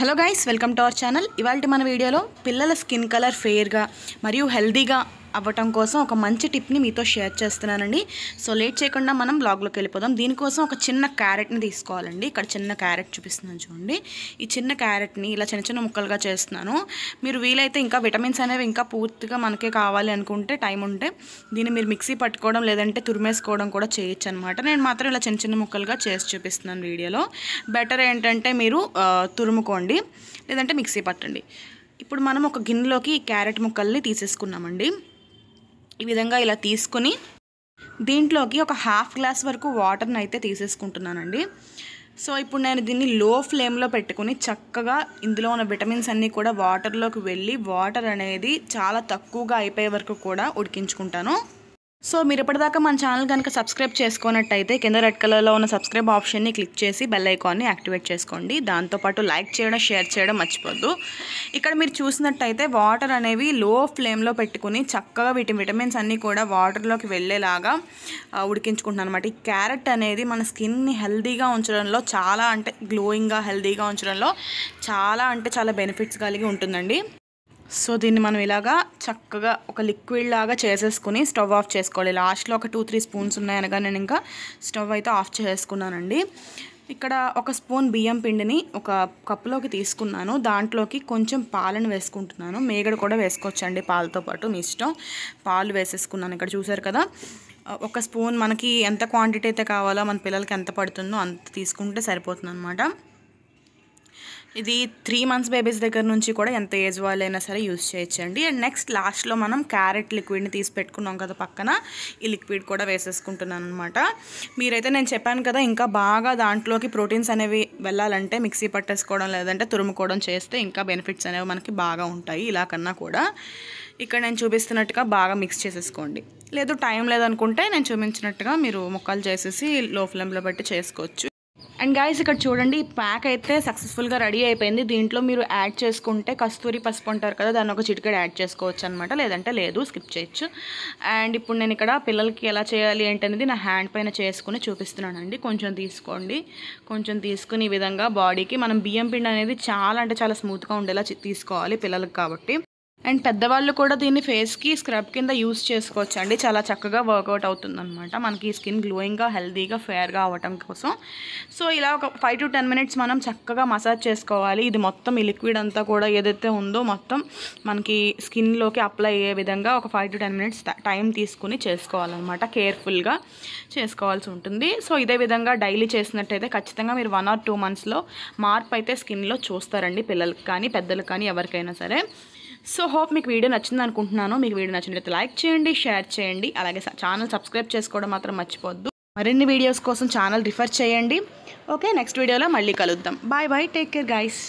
hello guys welcome to our channel ఇవాళ మన వీడియోలో పిల్లల స్కిన్ కలర్ ఫెయిర్గా మరియు హెల్దీగా అవ్వటం కోసం ఒక మంచి టిప్ని మీతో షేర్ చేస్తున్నానండి సో లేట్ చేయకుండా మనం బ్లాగ్లోకి వెళ్ళిపోదాం దీనికోసం ఒక చిన్న క్యారెట్ని తీసుకోవాలండి ఇక్కడ చిన్న క్యారెట్ చూపిస్తున్నాను చూడండి ఈ చిన్న క్యారెట్ని ఇలా చిన్న చిన్న ముక్కలుగా చేస్తున్నాను మీరు వీలైతే ఇంకా విటమిన్స్ అనేవి ఇంకా పూర్తిగా మనకే కావాలి అనుకుంటే టైం ఉంటే దీన్ని మీరు మిక్సీ పట్టుకోవడం లేదంటే తురిమేసుకోవడం కూడా చేయొచ్చు అనమాట నేను మాత్రం ఇలా చిన్న చిన్న ముక్కలుగా చేసి చూపిస్తున్నాను వీడియోలో బెటర్ ఏంటంటే మీరు తురుముకోండి లేదంటే మిక్సీ పట్టండి ఇప్పుడు మనం ఒక గిన్నెలోకి క్యారెట్ ముక్కల్ని తీసేసుకున్నామండి ఈ విధంగా ఇలా తీసుకుని దీంట్లోకి ఒక హాఫ్ గ్లాస్ వరకు వాటర్ని అయితే తీసేసుకుంటున్నానండి సో ఇప్పుడు నేను దీన్ని లో ఫ్లేమ్లో పెట్టుకుని చక్కగా ఇందులో ఉన్న విటమిన్స్ అన్నీ కూడా వాటర్లోకి వెళ్ళి వాటర్ అనేది చాలా తక్కువగా అయిపోయే వరకు కూడా ఉడికించుకుంటాను సో మీరు ఇప్పటిదాకా మన ఛానల్ కనుక సబ్స్క్రైబ్ చేసుకున్నట్టయితే కింద రెడ్ కలర్లో ఉన్న సబ్స్క్రైబ్ ఆప్షన్ని క్లిక్ చేసి బెల్ ఐకాన్ని యాక్టివేట్ చేసుకోండి దాంతోపాటు లైక్ చేయడం షేర్ చేయడం మర్చిపోద్దు ఇక్కడ మీరు చూసినట్టయితే వాటర్ అనేవి లో ఫ్లేమ్లో పెట్టుకుని చక్కగా వీటి విటమిన్స్ అన్నీ కూడా వాటర్లోకి వెళ్ళేలాగా ఉడికించుకుంటున్నాను అనమాట ఈ క్యారెట్ అనేది మన స్కిన్ని హెల్దీగా ఉంచడంలో చాలా అంటే గ్లోయింగ్గా హెల్దీగా ఉంచడంలో చాలా అంటే చాలా బెనిఫిట్స్ కలిగి ఉంటుందండి సో దీన్ని మనం ఇలాగా చక్కగా ఒక లిక్విడ్ లాగా చేసేసుకుని స్టవ్ ఆఫ్ చేసుకోవాలి లాస్ట్లో ఒక టూ త్రీ స్పూన్స్ ఉన్నాయనగా నేను ఇంకా స్టవ్ అయితే ఆఫ్ చేసుకున్నానండి ఇక్కడ ఒక స్పూన్ బియ్యం పిండిని ఒక కప్పులోకి తీసుకున్నాను దాంట్లోకి కొంచెం పాలను వేసుకుంటున్నాను మేగడ కూడా వేసుకోవచ్చండి పాలతో పాటు మీ ఇష్టం పాలు వేసేసుకున్నాను ఇక్కడ చూసారు కదా ఒక స్పూన్ మనకి ఎంత క్వాంటిటీ అయితే కావాలో మన పిల్లలకి ఎంత పడుతుందో అంత తీసుకుంటే సరిపోతుంది అనమాట ఇది త్రీ మంత్స్ బేబీస్ దగ్గర నుంచి కూడా ఎంత ఏజ్ వాళ్ళైనా సరే యూజ్ చేయొచ్చండి అండ్ నెక్స్ట్ లాస్ట్లో మనం క్యారెట్ లిక్విడ్ని తీసి పెట్టుకున్నాం కదా పక్కన ఈ లిక్విడ్ కూడా వేసేసుకుంటున్నాను అనమాట మీరైతే నేను చెప్పాను కదా ఇంకా బాగా దాంట్లోకి ప్రోటీన్స్ అనేవి వెళ్ళాలంటే మిక్సీ పట్టేసుకోవడం లేదంటే తురుముకోవడం చేస్తే ఇంకా బెనిఫిట్స్ అనేవి మనకి బాగా ఉంటాయి ఇలా కన్నా కూడా ఇక్కడ నేను చూపిస్తున్నట్టుగా బాగా మిక్స్ చేసేసుకోండి లేదు టైం లేదనుకుంటే నేను చూపించినట్టుగా మీరు ముక్కలు చేసేసి లో ఫ్లేమ్లో బట్టి చేసుకోవచ్చు అండ్ గాయస్ ఇక్కడ చూడండి ఈ ప్యాక్ అయితే సక్సెస్ఫుల్గా రెడీ అయిపోయింది దీంట్లో మీరు యాడ్ చేసుకుంటే కస్తూరి పసుపు అంటారు కదా దాన్ని ఒక చిటికెడ్ యాడ్ చేసుకోవచ్చు అనమాట లేదంటే లేదు స్కిప్ చేయొచ్చు అండ్ ఇప్పుడు నేను ఇక్కడ పిల్లలకి ఎలా చేయాలి ఏంటనేది నా హ్యాండ్ పైన చేసుకుని చూపిస్తున్నానండి కొంచెం తీసుకోండి కొంచెం తీసుకుని ఈ విధంగా బాడీకి మనం బియ్యం పిండి అనేది చాలా అంటే చాలా స్మూత్గా ఉండేలా తీసుకోవాలి పిల్లలకి కాబట్టి అండ్ పెద్దవాళ్ళు కూడా దీన్ని ఫేస్కి స్క్రబ్ కింద యూస్ చేసుకోవచ్చు అండి చాలా చక్కగా వర్కౌట్ అవుతుందన్నమాట మనకి స్కిన్ గ్లోయింగ్గా హెల్దీగా ఫేర్గా అవ్వటం కోసం సో ఇలా ఒక ఫైవ్ టు టెన్ మినిట్స్ మనం చక్కగా మసాజ్ చేసుకోవాలి ఇది మొత్తం ఈ లిక్విడ్ అంతా కూడా ఏదైతే ఉందో మొత్తం మనకి స్కిన్లోకి అప్లై అయ్యే విధంగా ఒక five to ten minutes time తీసుకుని చేసుకోవాలన్నమాట కేర్ఫుల్గా చేసుకోవాల్సి ఉంటుంది సో ఇదే విధంగా డైలీ చేసినట్టయితే ఖచ్చితంగా మీరు వన్ ఆర్ టూ మంత్స్లో మార్పు అయితే స్కిన్లో చూస్తారండి పిల్లలకి కానీ పెద్దలకు కానీ ఎవరికైనా సరే సో హోప్ మీకు వీడియో నచ్చింది అనుకుంటున్నాను మీకు వీడియో నచ్చినట్లయితే లైక్ చేయండి షేర్ చేయండి అలాగే ఛానల్ సబ్స్క్రైబ్ చేసుకోవడం మాత్రం మర్చిపోద్దు మరిన్ని వీడియోస్ కోసం ఛానల్ రిఫర్ చేయండి ఓకే నెక్స్ట్ వీడియోలో మళ్ళీ కలుద్దాం bye bye take care guys